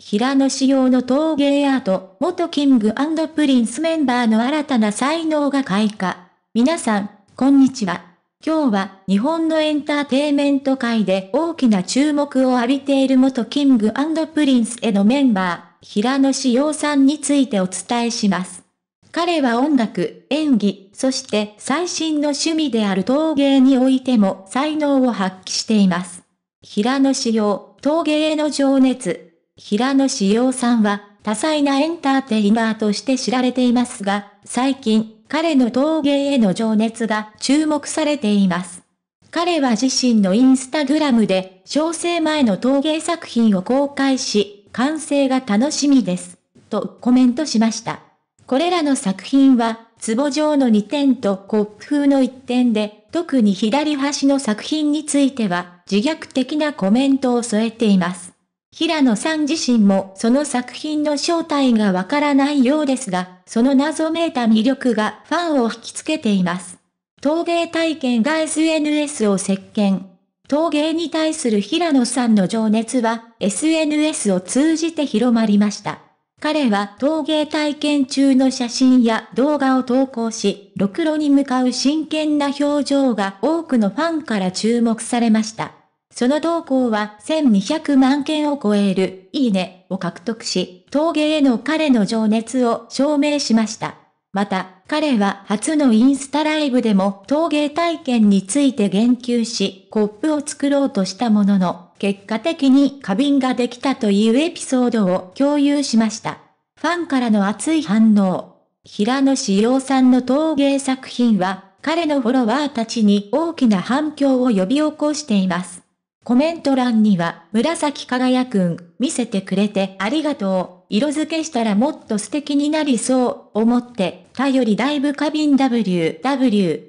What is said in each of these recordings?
平野仕様の陶芸アート、元キングプリンスメンバーの新たな才能が開花。皆さん、こんにちは。今日は日本のエンターテイメント界で大きな注目を浴びている元キングプリンスへのメンバー、平野仕様さんについてお伝えします。彼は音楽、演技、そして最新の趣味である陶芸においても才能を発揮しています。平野仕様、陶芸への情熱、平野志陽さんは、多彩なエンターテイナーとして知られていますが、最近、彼の陶芸への情熱が注目されています。彼は自身のインスタグラムで、小生前の陶芸作品を公開し、完成が楽しみです。とコメントしました。これらの作品は、壺状の2点とコップ風の1点で、特に左端の作品については、自虐的なコメントを添えています。平野さん自身もその作品の正体がわからないようですが、その謎めいた魅力がファンを引きつけています。陶芸体験が SNS を席巻。陶芸に対する平野さんの情熱は SNS を通じて広まりました。彼は陶芸体験中の写真や動画を投稿し、ろくろに向かう真剣な表情が多くのファンから注目されました。その投稿は1200万件を超える、いいね、を獲得し、陶芸への彼の情熱を証明しました。また、彼は初のインスタライブでも陶芸体験について言及し、コップを作ろうとしたものの、結果的に花瓶ができたというエピソードを共有しました。ファンからの熱い反応。平野志陽さんの陶芸作品は、彼のフォロワーたちに大きな反響を呼び起こしています。コメント欄には、紫輝くん、見せてくれてありがとう。色付けしたらもっと素敵になりそう、思って、頼りだいぶ花瓶 WW、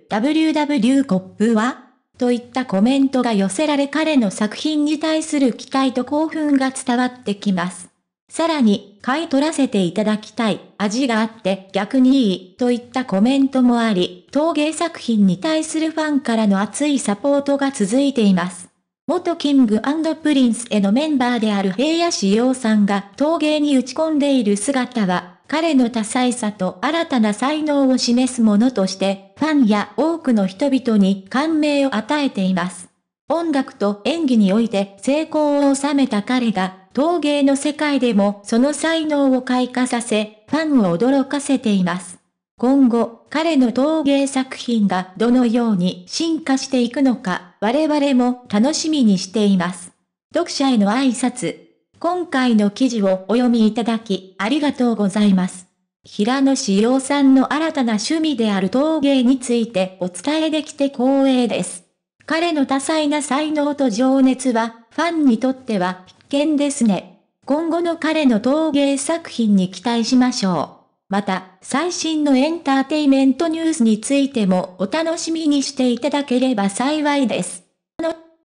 WW コップはといったコメントが寄せられ彼の作品に対する期待と興奮が伝わってきます。さらに、買い取らせていただきたい、味があって逆にいい、といったコメントもあり、陶芸作品に対するファンからの熱いサポートが続いています。元キングプリンスへのメンバーである平野志耀さんが陶芸に打ち込んでいる姿は、彼の多彩さと新たな才能を示すものとして、ファンや多くの人々に感銘を与えています。音楽と演技において成功を収めた彼が、陶芸の世界でもその才能を開花させ、ファンを驚かせています。今後、彼の陶芸作品がどのように進化していくのか、我々も楽しみにしています。読者への挨拶。今回の記事をお読みいただき、ありがとうございます。平野志陽さんの新たな趣味である陶芸についてお伝えできて光栄です。彼の多彩な才能と情熱は、ファンにとっては必見ですね。今後の彼の陶芸作品に期待しましょう。また、最新のエンターテイメントニュースについてもお楽しみにしていただければ幸いです。